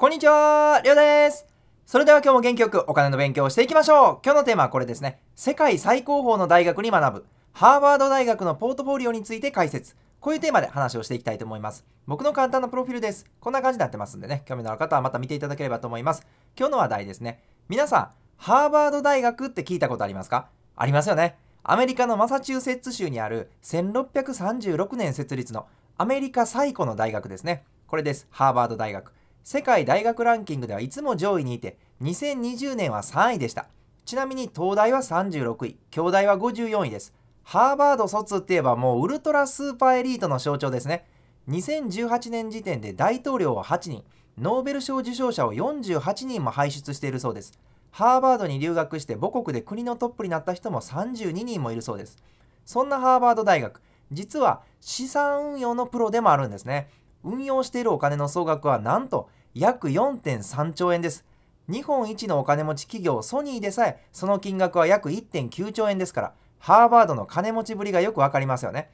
こんにちは、りょうです。それでは今日も元気よくお金の勉強をしていきましょう。今日のテーマはこれですね。世界最高峰の大学に学ぶ、ハーバード大学のポートフォリオについて解説。こういうテーマで話をしていきたいと思います。僕の簡単なプロフィールです。こんな感じになってますんでね、興味のある方はまた見ていただければと思います。今日の話題ですね。皆さん、ハーバード大学って聞いたことありますかありますよね。アメリカのマサチューセッツ州にある1636年設立のアメリカ最古の大学ですね。これです。ハーバード大学。世界大学ランキングではいつも上位にいて、2020年は3位でした。ちなみに東大は36位、京大は54位です。ハーバード卒って言えばもうウルトラスーパーエリートの象徴ですね。2018年時点で大統領は8人、ノーベル賞受賞者を48人も輩出しているそうです。ハーバードに留学して母国で国のトップになった人も32人もいるそうです。そんなハーバード大学、実は資産運用のプロでもあるんですね。運用しているお金の総額はなんと約4.3兆円です。日本一のお金持ち企業ソニーでさえその金額は約1.9兆円ですからハーバードの金持ちぶりがよくわかりますよね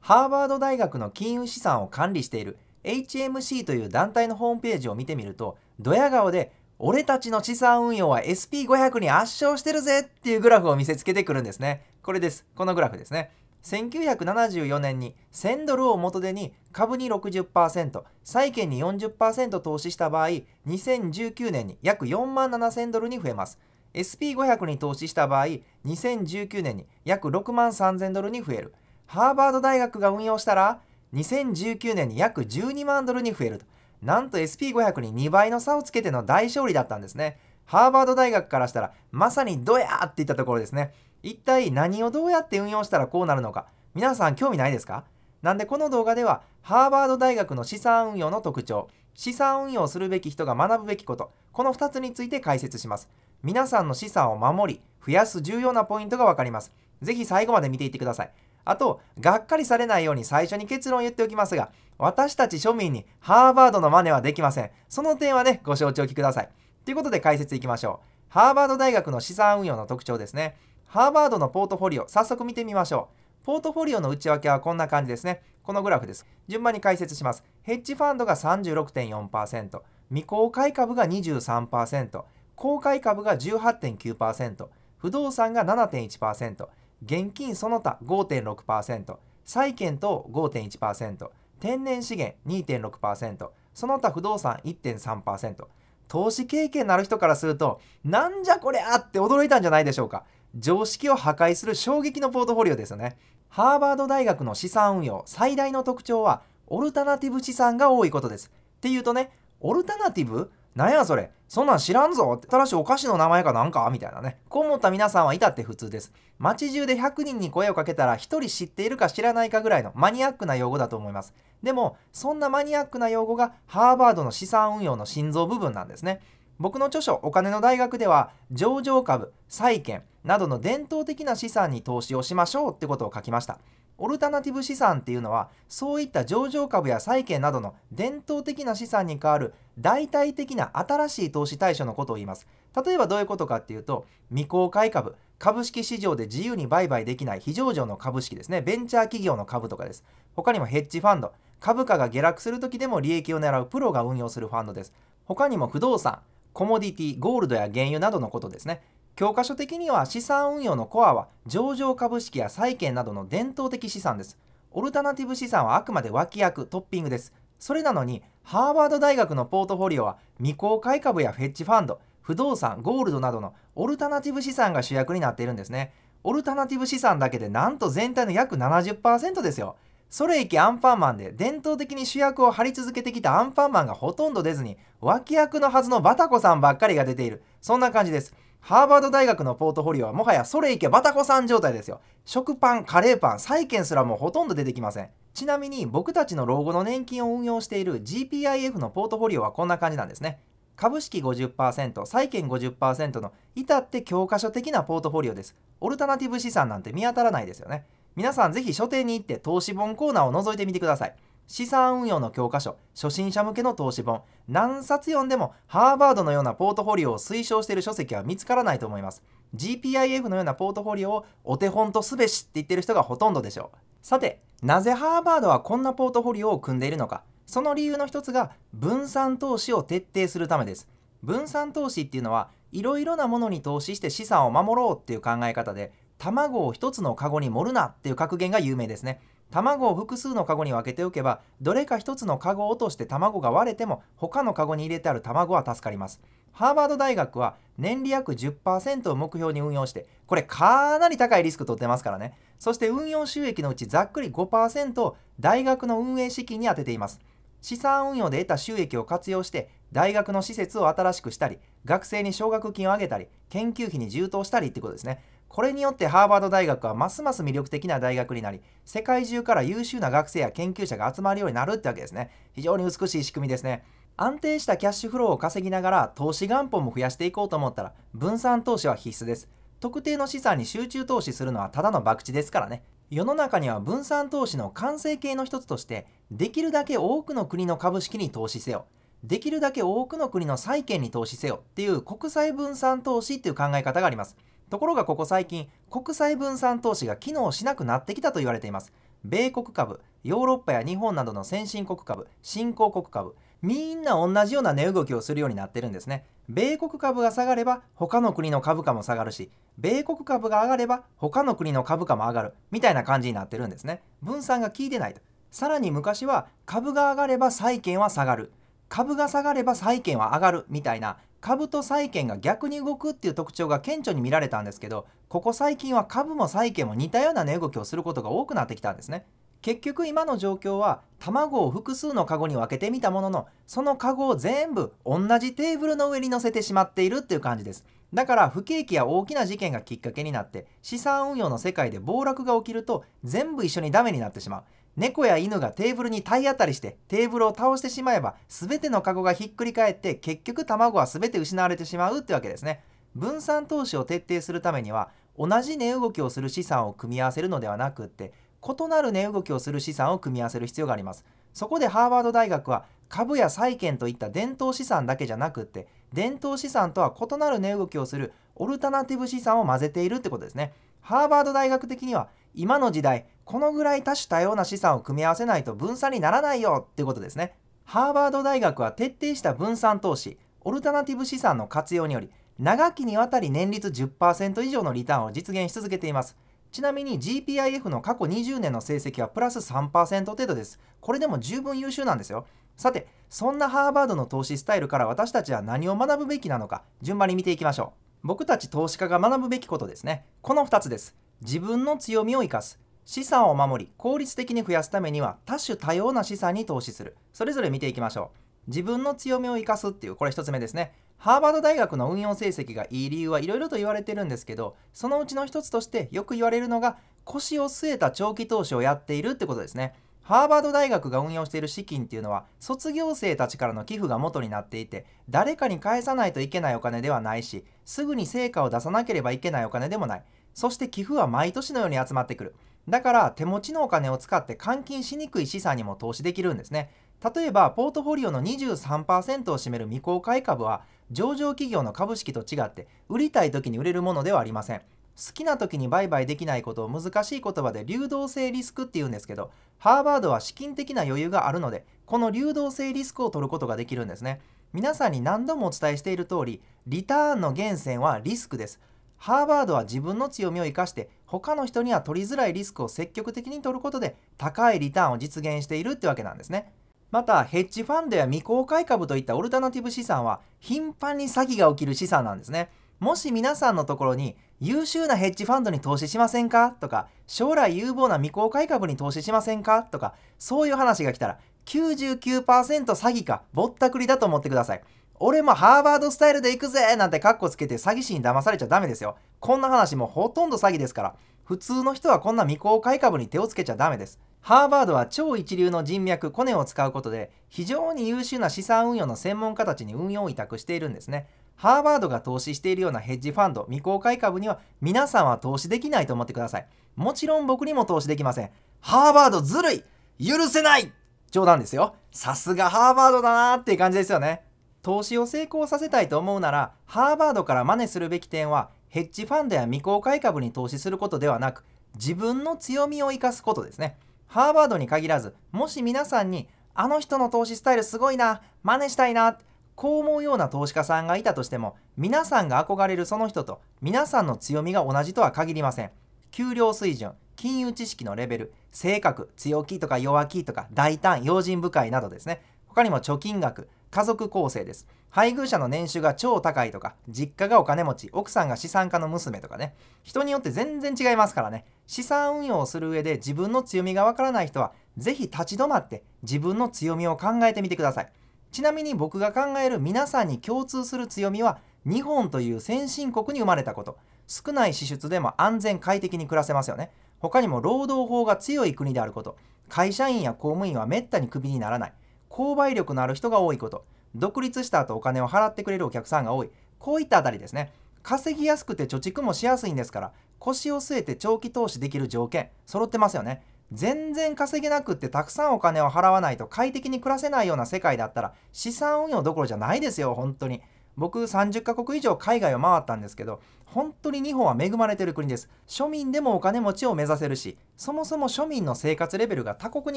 ハーバード大学の金融資産を管理している HMC という団体のホームページを見てみるとドヤ顔で俺たちの資産運用は SP500 に圧勝してるぜっていうグラフを見せつけてくるんですねこれですこのグラフですね1974年に1000ドルを元手に株に60%債券に40%投資した場合2019年に約4万7000ドルに増えます SP500 に投資した場合2019年に約6万3000ドルに増えるハーバード大学が運用したら2019年に約12万ドルに増えるとなんと SP500 に2倍の差をつけての大勝利だったんですねハーバード大学からしたらまさにドヤーっていったところですね一体何をどうやって運用したらこうなるのか皆さん興味ないですかなんでこの動画ではハーバード大学の資産運用の特徴資産運用するべき人が学ぶべきことこの2つについて解説します皆さんの資産を守り増やす重要なポイントが分かります是非最後まで見ていってくださいあとがっかりされないように最初に結論を言っておきますが私たち庶民にハーバードの真似はできませんその点はねご承知おきくださいということで解説いきましょう。ハーバード大学の資産運用の特徴ですね。ハーバードのポートフォリオ、早速見てみましょう。ポートフォリオの内訳はこんな感じですね。このグラフです。順番に解説します。ヘッジファンドが36.4%、未公開株が23%、公開株が18.9%、不動産が7.1%、現金その他5.6%、債券等5.1%、天然資源2.6%、その他不動産1.3%、投資経験のある人からすると、なんじゃこりゃって驚いたんじゃないでしょうか。常識を破壊する衝撃のポートフォリオですよね。ハーバード大学の資産運用最大の特徴は、オルタナティブ資産が多いことです。っていうとね、オルタナティブなんやそれそんなん知らんぞ新しいお菓子の名前かなんかみたいなね。こう思った皆さんはいたって普通です。街中で100人に声をかけたら1人知っているか知らないかぐらいのマニアックな用語だと思います。でも、そんなマニアックな用語がハーバードの資産運用の心臓部分なんですね。僕の著書「お金の大学」では上場株債券などの伝統的な資産に投資をしましょうってことを書きましたオルタナティブ資産っていうのはそういった上場株や債券などの伝統的な資産に代わる代替的な新しい投資対象のことを言います例えばどういうことかっていうと未公開株株式市場で自由に売買できない非上場の株式ですねベンチャー企業の株とかです他にもヘッジファンド株価が下落する時でも利益を狙うプロが運用するファンドです他にも不動産コモディティゴールドや原油などのことですね教科書的には資産運用のコアは上場株式や債券などの伝統的資産です。オルタナティブ資産はあくまで脇役、トッピングです。それなのに、ハーバード大学のポートフォリオは未公開株やフェッチファンド、不動産、ゴールドなどのオルタナティブ資産が主役になっているんですね。オルタナティブ資産だけでなんと全体の約70%ですよ。それイキアンパンマンで伝統的に主役を張り続けてきたアンパンマンがほとんど出ずに脇役のはずのバタコさんばっかりが出ている。そんな感じです。ハーバード大学のポートフォリオはもはやそれいけバタコさん状態ですよ。食パン、カレーパン、債券すらもうほとんど出てきません。ちなみに僕たちの老後の年金を運用している GPIF のポートフォリオはこんな感じなんですね。株式50%、債券50%の至って教科書的なポートフォリオです。オルタナティブ資産なんて見当たらないですよね。皆さんぜひ書店に行って投資本コーナーを覗いてみてください。資産運用の教科書初心者向けの投資本何冊読んでもハーバードのようなポートフォリオを推奨している書籍は見つからないと思います GPIF のようなポートフォリオをお手本とすべしって言ってる人がほとんどでしょうさてなぜハーバードはこんなポートフォリオを組んでいるのかその理由の一つが分散投資を徹底するためです分散投資っていうのはいろいろなものに投資して資産を守ろうっていう考え方で卵を一つのカゴに盛るなっていう格言が有名ですね卵を複数のカゴに分けておけばどれか一つのカゴを落として卵が割れても他のカゴに入れてある卵は助かりますハーバード大学は年利約10%を目標に運用してこれかなり高いリスク取ってますからねそして運用収益のうちざっくり5%を大学の運営資金に充てています資産運用で得た収益を活用して大学の施設を新しくしたり学生に奨学金をあげたり研究費に充当したりってことですねこれによってハーバード大学はますます魅力的な大学になり、世界中から優秀な学生や研究者が集まるようになるってわけですね。非常に美しい仕組みですね。安定したキャッシュフローを稼ぎながら投資元本も増やしていこうと思ったら分散投資は必須です。特定の資産に集中投資するのはただの博打ですからね。世の中には分散投資の完成形の一つとしてできるだけ多くの国の株式に投資せよ。できるだけ多くの国の債券に投資せよっていう国際分散投資っていう考え方があります。ところがここ最近国際分散投資が機能しなくなってきたと言われています米国株ヨーロッパや日本などの先進国株新興国株みんな同じような値動きをするようになってるんですね米国株が下がれば他の国の株価も下がるし米国株が上がれば他の国の株価も上がるみたいな感じになってるんですね分散が効いてないとさらに昔は株が上がれば債券は下がる株が下がれば債券は上がるみたいな株と債券が逆に動くっていう特徴が顕著に見られたんですけどここ最近は株も債券も似たような値動きをすることが多くなってきたんですね結局今の状況は卵を複数のカゴに分けてみたもののそのカゴを全部同じテーブルの上に乗せてしまっているっていう感じですだから不景気や大きな事件がきっかけになって資産運用の世界で暴落が起きると全部一緒にダメになってしまう猫や犬がテーブルに体当たりしてテーブルを倒してしまえば全てのカゴがひっくり返って結局卵は全て失われてしまうってわけですね分散投資を徹底するためには同じ値動きをする資産を組み合わせるのではなくって異なる値動きをする資産を組み合わせる必要がありますそこでハーバード大学は株や債券といった伝統資産だけじゃなくって伝統資産とは異なる値動きをするオルタナティブ資産を混ぜているってことですねハーバード大学的には今の時代このぐらい多種多様な資産を組み合わせないと分散にならないよっていうことですねハーバード大学は徹底した分散投資オルタナティブ資産の活用により長きにわたり年率10%以上のリターンを実現し続けていますちなみに GPIF の過去20年の成績はプラス3%程度ですこれでも十分優秀なんですよさてそんなハーバードの投資スタイルから私たちは何を学ぶべきなのか順番に見ていきましょう僕たち投資家が学ぶべきことですねこの2つです自分の強みを生かす資産を守り効率的に増やすためには多種多様な資産に投資するそれぞれ見ていきましょう自分の強みを生かすっていうこれ1つ目ですねハーバード大学の運用成績がいい理由はいろいろと言われてるんですけどそのうちの1つとしてよく言われるのが腰を据えた長期投資をやっているってことですねハーバード大学が運用している資金っていうのは卒業生たちからの寄付が元になっていて誰かに返さないといけないお金ではないしすぐに成果を出さなければいけないお金でもないそして寄付は毎年のように集まってくる。だから手持ちのお金を使って換金しにくい資産にも投資できるんですね。例えばポートフォリオの23%を占める未公開株は上場企業の株式と違って売りたい時に売れるものではありません。好きな時に売買できないことを難しい言葉で流動性リスクっていうんですけどハーバードは資金的な余裕があるのでこの流動性リスクを取ることができるんですね皆さんに何度もお伝えしている通りリターンの源泉はリスクですハーバードは自分の強みを生かして他の人には取りづらいリスクを積極的に取ることで高いリターンを実現しているってわけなんですね。またヘッジファンドや未公開株といったオルタナティブ資産は頻繁に詐欺が起きる資産なんですね。もし皆さんのところに優秀なヘッジファンドに投資しませんかとか将来有望な未公開株に投資しませんかとかそういう話が来たら99%詐欺かぼったくりだと思ってください。俺もハーバードスタイルで行くぜなんてカッコつけて詐欺師に騙されちゃダメですよ。こんな話もほとんど詐欺ですから。普通の人はこんな未公開株に手をつけちゃダメです。ハーバードは超一流の人脈、コネを使うことで非常に優秀な資産運用の専門家たちに運用委託しているんですね。ハーバードが投資しているようなヘッジファンド、未公開株には皆さんは投資できないと思ってください。もちろん僕にも投資できません。ハーバードずるい許せない冗談ですよ。さすがハーバードだなーっていう感じですよね。投資を成功させたいと思うならハーバードから真似するべき点はヘッジファンドや未公開株に投資することではなく自分の強みを生かすことですねハーバードに限らずもし皆さんにあの人の投資スタイルすごいな真似したいなこう思うような投資家さんがいたとしても皆さんが憧れるその人と皆さんの強みが同じとは限りません給料水準金融知識のレベル性格強気とか弱気とか大胆用心深いなどですね他にも貯金額家族構成です。配偶者の年収が超高いとか、実家がお金持ち、奥さんが資産家の娘とかね、人によって全然違いますからね、資産運用をする上で自分の強みがわからない人は、ぜひ立ち止まって自分の強みを考えてみてください。ちなみに僕が考える皆さんに共通する強みは、日本という先進国に生まれたこと。少ない支出でも安全快適に暮らせますよね。他にも労働法が強い国であること。会社員や公務員はめったにクビにならない。購買力のある人が多いこと、独立した後お金を払ってくれるお客さんが多い、こういったあたりですね。稼ぎやすくて貯蓄もしやすいんですから、腰を据えて長期投資できる条件、揃ってますよね。全然稼げなくってたくさんお金を払わないと快適に暮らせないような世界だったら資産運用どころじゃないですよ、本当に。僕30カ国以上海外を回ったんですけど本当に日本は恵まれてる国です庶民でもお金持ちを目指せるしそもそも庶民の生活レベルが他国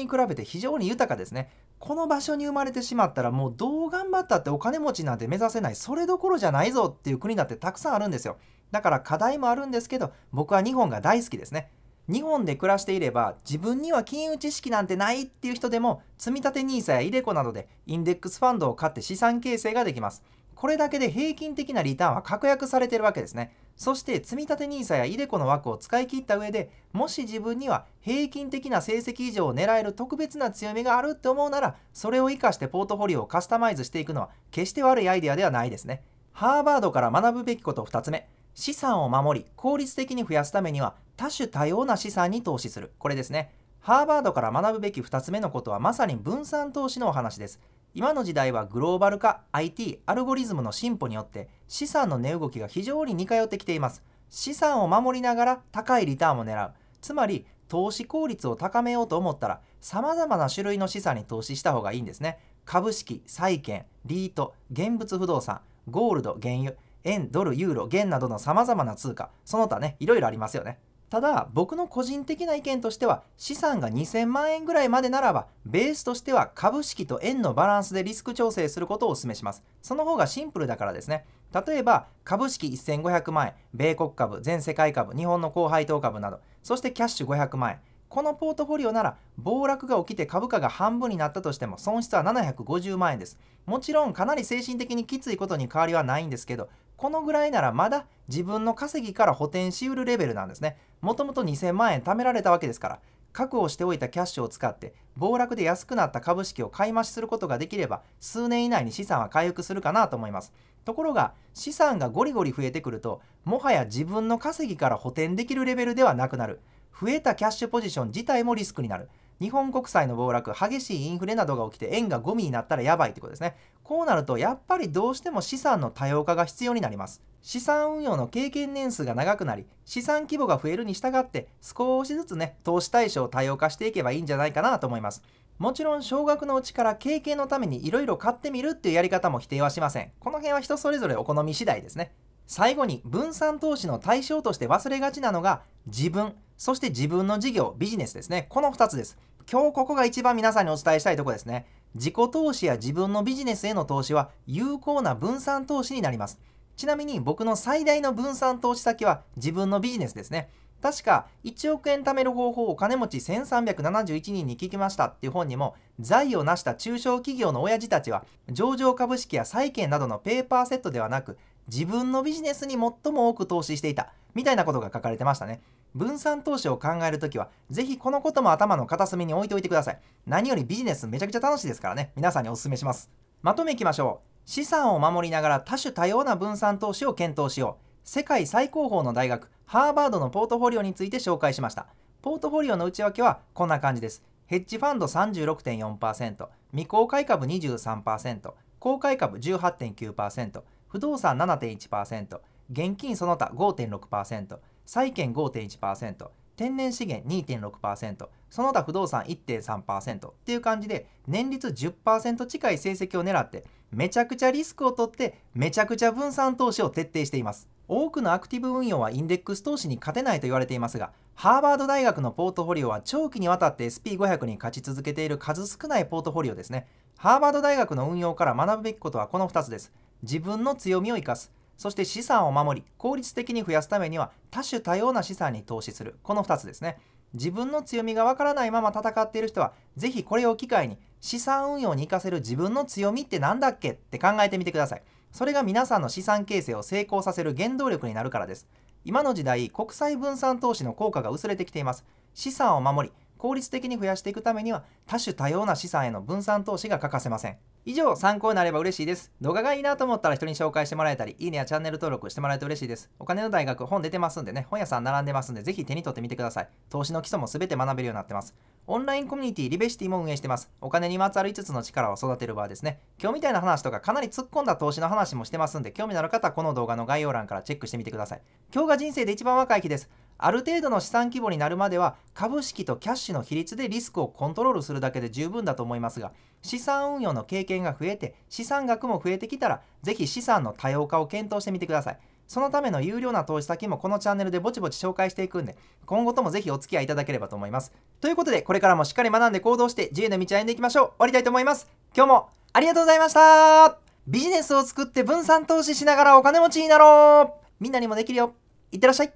に比べて非常に豊かですねこの場所に生まれてしまったらもうどう頑張ったってお金持ちなんて目指せないそれどころじゃないぞっていう国だってたくさんあるんですよだから課題もあるんですけど僕は日本が大好きですね日本で暮らしていれば自分には金融知識なんてないっていう人でも積立 NISA や iDeCo などでインデックスファンドを買って資産形成ができますこれだけで平均的なリターンは確約されてるわけですね。そして積立 NISA や ideco の枠を使い切った上でもし自分には平均的な成績以上を狙える特別な強みがあるって思うならそれを活かしてポートフォリオをカスタマイズしていくのは決して悪いアイデアではないですね。ハーバードから学ぶべきこと2つ目資産を守り効率的に増やすためには多種多様な資産に投資するこれですねハーバードから学ぶべき2つ目のことはまさに分散投資のお話です今の時代はグローバル化 IT アルゴリズムの進歩によって資産の値動きが非常に似通ってきています資産を守りながら高いリターンを狙うつまり投資効率を高めようと思ったら様々な種類の資産に投資した方がいいんですね株式債券リート現物不動産ゴールド原油円ドルユーロ元などの様々な通貨その他ねいろいろありますよねただ僕の個人的な意見としては資産が2000万円ぐらいまでならばベースとしては株式と円のバランスでリスク調整することをお勧めしますその方がシンプルだからですね例えば株式1500万円米国株全世界株日本の高配当株などそしてキャッシュ500万円このポートフォリオなら暴落が起きて株価が半分になったとしても損失は750万円ですもちろんかなり精神的にきついことに変わりはないんですけどこのぐらいならまだ自分の稼ぎから補填しうるレベルなんですね。もともと2000万円貯められたわけですから、確保しておいたキャッシュを使って暴落で安くなった株式を買い増しすることができれば数年以内に資産は回復するかなと思いますところが資産がゴリゴリ増えてくるともはや自分の稼ぎから補填できるレベルではなくなる増えたキャッシュポジション自体もリスクになる日本国債の暴落、激しいインフレなどが起きて円がゴミになったらやばいってことですね。こうなると、やっぱりどうしても資産の多様化が必要になります。資産運用の経験年数が長くなり、資産規模が増えるに従って、少しずつね、投資対象を多様化していけばいいんじゃないかなと思います。もちろん少額のうちから経験のためにいろいろ買ってみるっていうやり方も否定はしません。この辺は人それぞれお好み次第ですね。最後に分散投資の対象として忘れがちなのが自分、そして自分の事業、ビジネスですね。この2つです。今日ここが一番皆さんにお伝えしたいとこですね。自己投資や自分のビジネスへの投資は有効な分散投資になります。ちなみに僕の最大の分散投資先は自分のビジネスですね。確か1億円貯める方法を金持ち1371人に聞きましたっていう本にも財を成した中小企業の親父たちは上場株式や債券などのペーパーセットではなく自分のビジネスに最も多く投資していたみたいなことが書かれてましたね。分散投資を考えるときは、ぜひこのことも頭の片隅に置いておいてください。何よりビジネスめちゃくちゃ楽しいですからね。皆さんにお勧めします。まとめいきましょう。資産を守りながら多種多様な分散投資を検討しよう。世界最高峰の大学、ハーバードのポートフォリオについて紹介しました。ポートフォリオの内訳はこんな感じです。ヘッジファンド36.4%、未公開株23%、公開株18.9%、不動産7.1%、現金その他5.6%、債券5.1%天然資源2.6%その他不動産1.3%っていう感じで年率10%近い成績を狙ってめちゃくちゃリスクを取ってめちゃくちゃ分散投資を徹底しています多くのアクティブ運用はインデックス投資に勝てないと言われていますがハーバード大学のポートフォリオは長期にわたって SP500 に勝ち続けている数少ないポートフォリオですねハーバード大学の運用から学ぶべきことはこの2つです自分の強みを生かすそして資産を守り、効率的に増やすためには多種多様な資産に投資する。この2つですね。自分の強みがわからないまま戦っている人は、ぜひこれを機会に資産運用に活かせる自分の強みって何だっけって考えてみてください。それが皆さんの資産形成を成功させる原動力になるからです。今の時代、国際分散投資の効果が薄れてきています。資産を守り、効率的に増やしていくためには多種多様な資産への分散投資が欠かせません。以上、参考になれば嬉しいです。動画がいいなと思ったら人に紹介してもらえたり、いいねやチャンネル登録してもらえると嬉しいです。お金の大学、本出てますんでね、本屋さん並んでますんで、ぜひ手に取ってみてください。投資の基礎も全て学べるようになってます。オンラインコミュニティ、リベシティも運営してます。お金にまつわる5つの力を育てる場ですね。今日みたいな話とかかなり突っ込んだ投資の話もしてますんで、興味のある方はこの動画の概要欄からチェックしてみてください。今日が人生で一番若い日です。ある程度の資産規模になるまでは株式とキャッシュの比率でリスクをコントロールするだけで十分だと思いますが資産運用の経験が増えて資産額も増えてきたら是非資産の多様化を検討してみてくださいそのための有料な投資先もこのチャンネルでぼちぼち紹介していくんで今後とも是非お付き合いいただければと思いますということでこれからもしっかり学んで行動して自由の道を歩んでいきましょう終わりたいと思います今日もありがとうございましたビジネスを作って分散投資しながらお金持ちになろうみんなにもできるよいってらっしゃい